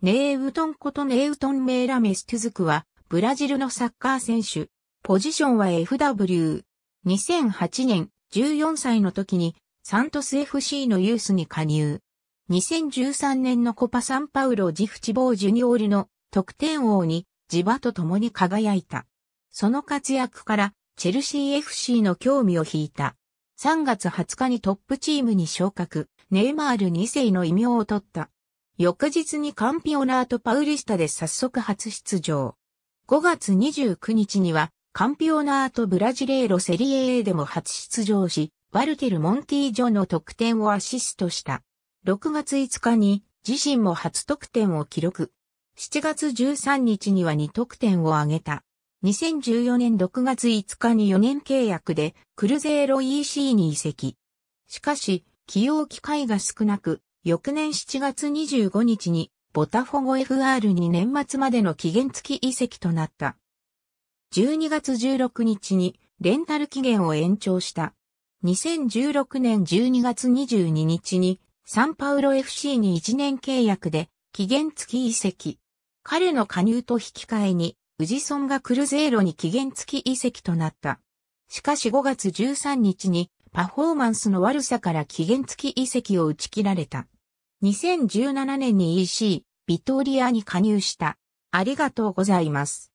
ネーウトンことネーウトンメーラメストゥズクは、ブラジルのサッカー選手。ポジションは FW。2008年、14歳の時に、サントス FC のユースに加入。2013年のコパサンパウロジフチボージュニオールの得点王に、ジ場と共に輝いた。その活躍から、チェルシー FC の興味を引いた。3月20日にトップチームに昇格、ネイマール2世の異名を取った。翌日にカンピオナートパウリスタで早速初出場。5月29日には、カンピオナートブラジレーロセリエ A でも初出場し、ワルテル・モンティージョの得点をアシストした。6月5日に自身も初得点を記録。7月13日には2得点を挙げた。2014年6月5日に4年契約でクルゼーロ EC に移籍。しかし、起用機会が少なく、翌年7月25日にボタフォゴ FR に年末までの期限付き移籍となった。12月16日にレンタル期限を延長した。2016年12月22日にサンパウロ FC に1年契約で期限付き移籍。彼の加入と引き換えに、ウジソンがクルゼーロに期限付き移籍となった。しかし5月13日にパフォーマンスの悪さから期限付き移籍を打ち切られた。2017年に EC、ビトリアに加入した。ありがとうございます。